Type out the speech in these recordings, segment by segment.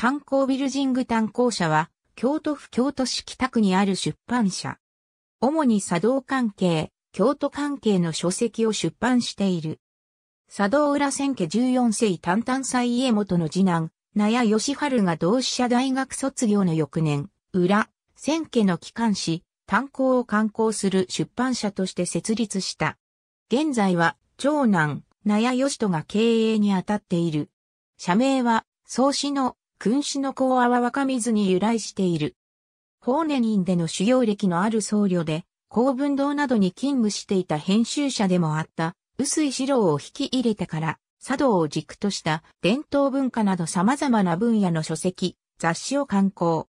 炭鉱ビルジング炭鉱社は、京都府京都市北区にある出版社。主に茶道関係、京都関係の書籍を出版している。茶道浦千家14世丹丹祭家元の次男、名屋義春が同志社大学卒業の翌年、裏、千家の機関誌、炭鉱を刊行する出版社として設立した。現在は、長男、名屋義人が経営に当たっている。社名は、創始の君主の講和は若水に由来している。法年院での修行歴のある僧侶で、公文堂などに勤務していた編集者でもあった、薄井四郎を引き入れてから、茶道を軸とした伝統文化など様々な分野の書籍、雑誌を刊行。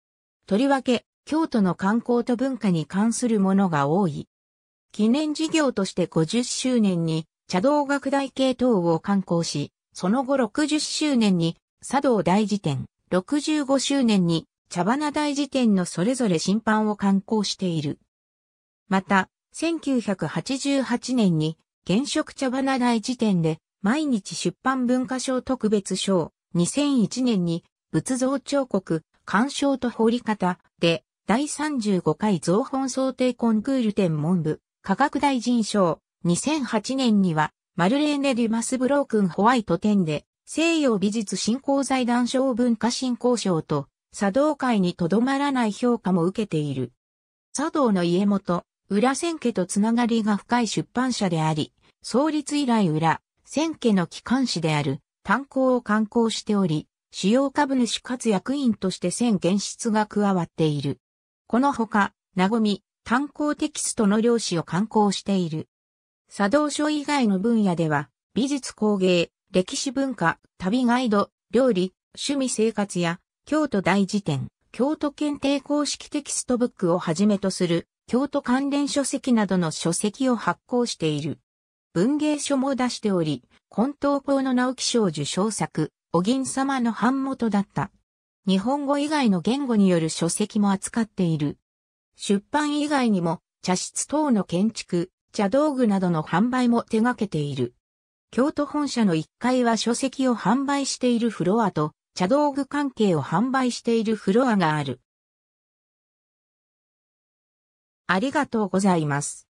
とりわけ、京都の観光と文化に関するものが多い。記念事業として50周年に茶道学大系統を刊行し、その後60周年に茶道大辞典、65周年に茶花大辞典のそれぞれ審判を刊行している。また、1988年に現職茶花大辞典で毎日出版文化賞特別賞、2001年に仏像彫刻、鑑賞と彫り方で第35回造本想定コンクール展文部科学大臣賞、2008年にはマルレーネ・デュマス・ブロークン・ホワイト展で西洋美術振興財団賞文化振興賞と、茶道会にとどまらない評価も受けている。茶道の家元、浦千家とつながりが深い出版社であり、創立以来浦、千家の機関紙である、炭鉱を刊行しており、主要株主かつ役員として千現出が加わっている。このほか、なみ、炭鉱テキストの漁師を刊行している。茶道書以外の分野では、美術工芸、歴史文化、旅ガイド、料理、趣味生活や、京都大辞典、京都検定公式テキストブックをはじめとする、京都関連書籍などの書籍を発行している。文芸書も出しており、混沌法の直木賞受賞作、お銀様の版元だった。日本語以外の言語による書籍も扱っている。出版以外にも、茶室等の建築、茶道具などの販売も手掛けている。京都本社の1階は書籍を販売しているフロアと、茶道具関係を販売しているフロアがある。ありがとうございます。